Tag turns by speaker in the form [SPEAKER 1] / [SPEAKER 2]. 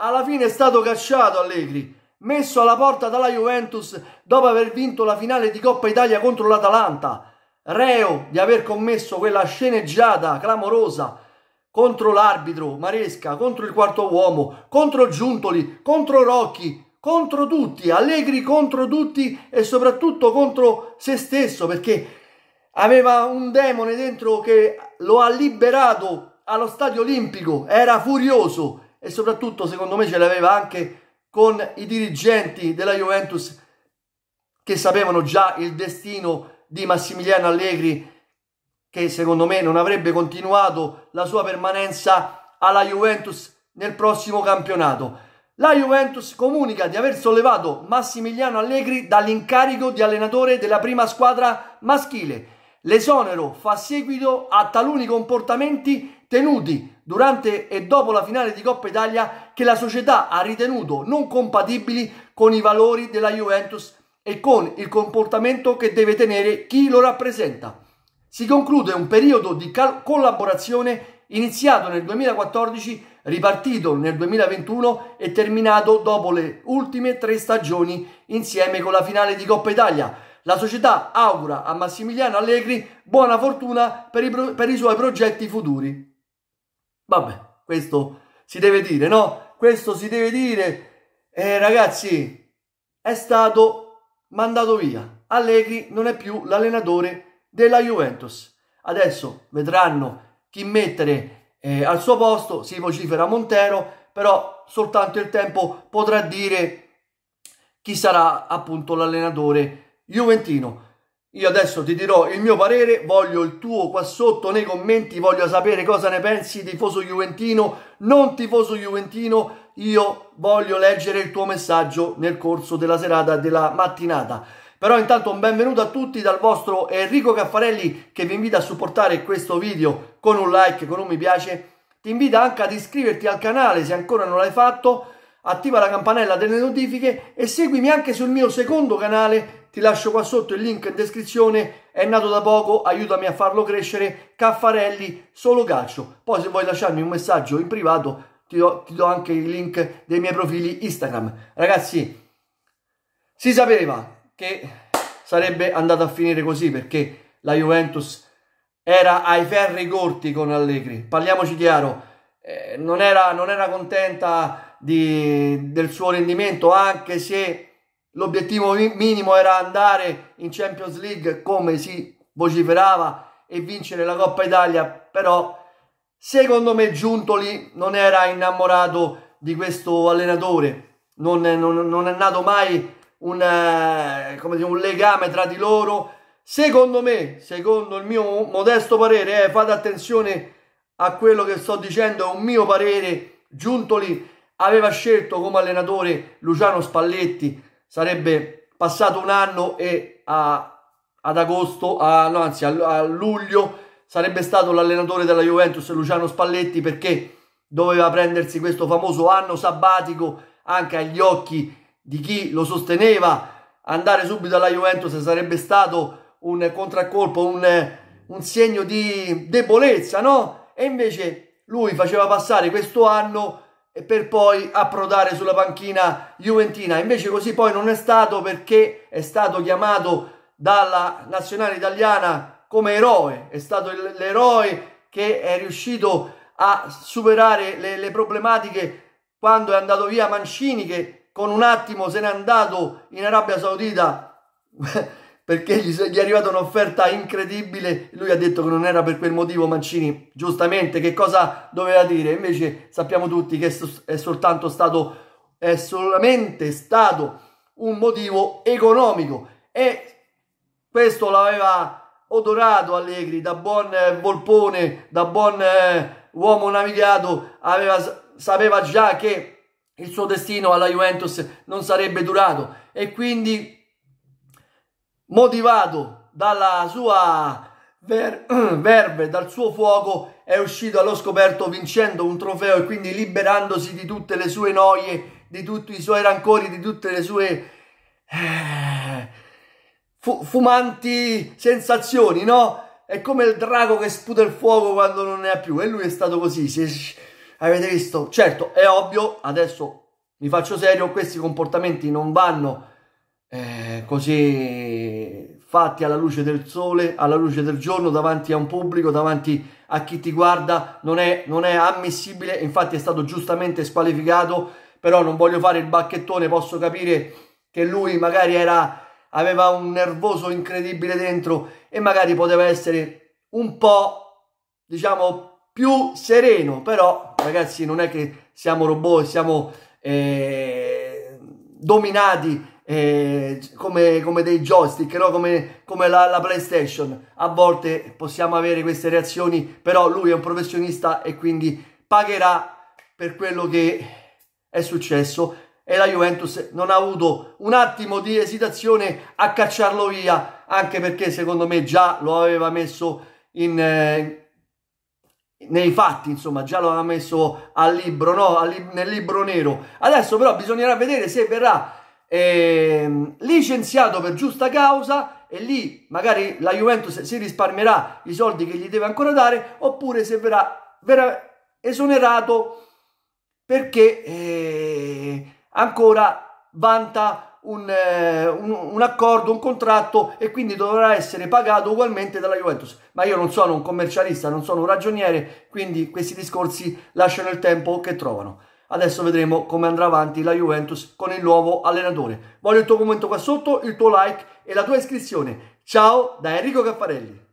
[SPEAKER 1] Alla fine è stato cacciato Allegri, messo alla porta dalla Juventus dopo aver vinto la finale di Coppa Italia contro l'Atalanta, reo di aver commesso quella sceneggiata clamorosa contro l'arbitro Maresca, contro il quarto uomo, contro Giuntoli, contro Rocchi, contro tutti, Allegri contro tutti e soprattutto contro se stesso perché aveva un demone dentro che lo ha liberato allo stadio olimpico, era furioso e soprattutto secondo me ce l'aveva anche con i dirigenti della Juventus che sapevano già il destino di Massimiliano Allegri che secondo me non avrebbe continuato la sua permanenza alla Juventus nel prossimo campionato. La Juventus comunica di aver sollevato Massimiliano Allegri dall'incarico di allenatore della prima squadra maschile. L'esonero fa seguito a taluni comportamenti tenuti durante e dopo la finale di Coppa Italia che la società ha ritenuto non compatibili con i valori della Juventus e con il comportamento che deve tenere chi lo rappresenta. Si conclude un periodo di collaborazione iniziato nel 2014, ripartito nel 2021 e terminato dopo le ultime tre stagioni insieme con la finale di Coppa Italia. La società augura a Massimiliano Allegri buona fortuna per i, per i suoi progetti futuri. Vabbè, questo si deve dire, no? Questo si deve dire. Eh, ragazzi, è stato mandato via. Allegri non è più l'allenatore della Juventus. Adesso vedranno chi mettere eh, al suo posto. Si vocifera Montero, però soltanto il tempo potrà dire chi sarà appunto l'allenatore juventino. Io adesso ti dirò il mio parere, voglio il tuo qua sotto nei commenti, voglio sapere cosa ne pensi, tifoso juventino, non tifoso juventino, io voglio leggere il tuo messaggio nel corso della serata, della mattinata. Però intanto un benvenuto a tutti dal vostro Enrico Caffarelli che vi invita a supportare questo video con un like, con un mi piace. Ti invita anche ad iscriverti al canale se ancora non l'hai fatto, attiva la campanella delle notifiche e seguimi anche sul mio secondo canale ti lascio qua sotto il link in descrizione, è nato da poco, aiutami a farlo crescere, Caffarelli solo calcio. Poi se vuoi lasciarmi un messaggio in privato ti do, ti do anche il link dei miei profili Instagram. Ragazzi, si sapeva che sarebbe andata a finire così perché la Juventus era ai ferri corti con Allegri, parliamoci chiaro, eh, non, era, non era contenta di, del suo rendimento anche se L'obiettivo minimo era andare in Champions League come si vociferava e vincere la Coppa Italia, però secondo me Giuntoli non era innamorato di questo allenatore, non, non, non è nato mai un, eh, dire, un, legame tra di loro. Secondo me, secondo il mio modesto parere, eh, fate attenzione a quello che sto dicendo, è un mio parere, Giuntoli aveva scelto come allenatore Luciano Spalletti sarebbe passato un anno e a, ad agosto, a, no, anzi a, a luglio, sarebbe stato l'allenatore della Juventus Luciano Spalletti perché doveva prendersi questo famoso anno sabbatico anche agli occhi di chi lo sosteneva. Andare subito alla Juventus sarebbe stato un contraccolpo, un, un segno di debolezza, no? E invece lui faceva passare questo anno e per poi approdare sulla panchina juventina. Invece così poi non è stato perché è stato chiamato dalla nazionale italiana come eroe, è stato l'eroe che è riuscito a superare le, le problematiche quando è andato via Mancini che con un attimo se n'è andato in Arabia Saudita perché gli, è arrivata un'offerta incredibile. Lui ha detto che non era per quel motivo Mancini, giustamente, che cosa doveva dire? Invece sappiamo tutti che è soltanto stato, è solamente stato un motivo economico e questo l'aveva odorato Allegri da buon eh, volpone, da buon eh, uomo navigato, aveva, sapeva già che il suo destino alla Juventus non sarebbe durato e quindi motivato dalla sua ver- verve, dal suo fuoco, è uscito allo scoperto vincendo un trofeo e quindi liberandosi di tutte le sue noie, di tutti i suoi rancori, di tutte le sue eh, fumanti sensazioni, no? È come il drago che sputa il fuoco quando non ne ha più e lui è stato così. Si- avete visto? Certo, è ovvio, adesso mi faccio serio, questi comportamenti non vanno eh, così fatti alla luce del sole, alla luce del giorno, davanti a un pubblico, davanti a chi ti guarda, non è, non è ammissibile, infatti è stato giustamente squalificato, però non voglio fare il bacchettone, posso capire che lui magari era, aveva un nervoso incredibile dentro e magari poteva essere un po', diciamo, più sereno, però ragazzi non è che siamo robot, siamo eh, dominati eh, come, come, dei joystick, no? come, come la, la, PlayStation. A volte possiamo avere queste reazioni, però lui è un professionista e quindi pagherà per quello che è successo. E la Juventus non ha avuto un attimo di esitazione a cacciarlo via, anche perché secondo me già lo aveva messo in, eh, nei fatti, insomma, già lo aveva messo al libro, no? al, nel libro nero. Adesso però bisognerà vedere se verrà eh, licenziato per giusta causa e lì magari la Juventus si risparmierà i soldi che gli deve ancora dare oppure se verrà, verrà esonerato perché eh, ancora vanta un, eh, un, un, accordo, un contratto e quindi dovrà essere pagato ugualmente dalla Juventus. Ma io non sono un commercialista, non sono un ragioniere, quindi questi discorsi lasciano il tempo che trovano. Adesso vedremo come andrà avanti la Juventus con il nuovo allenatore. Voglio il tuo commento qua sotto, il tuo like e la tua iscrizione. Ciao da Enrico Caffarelli.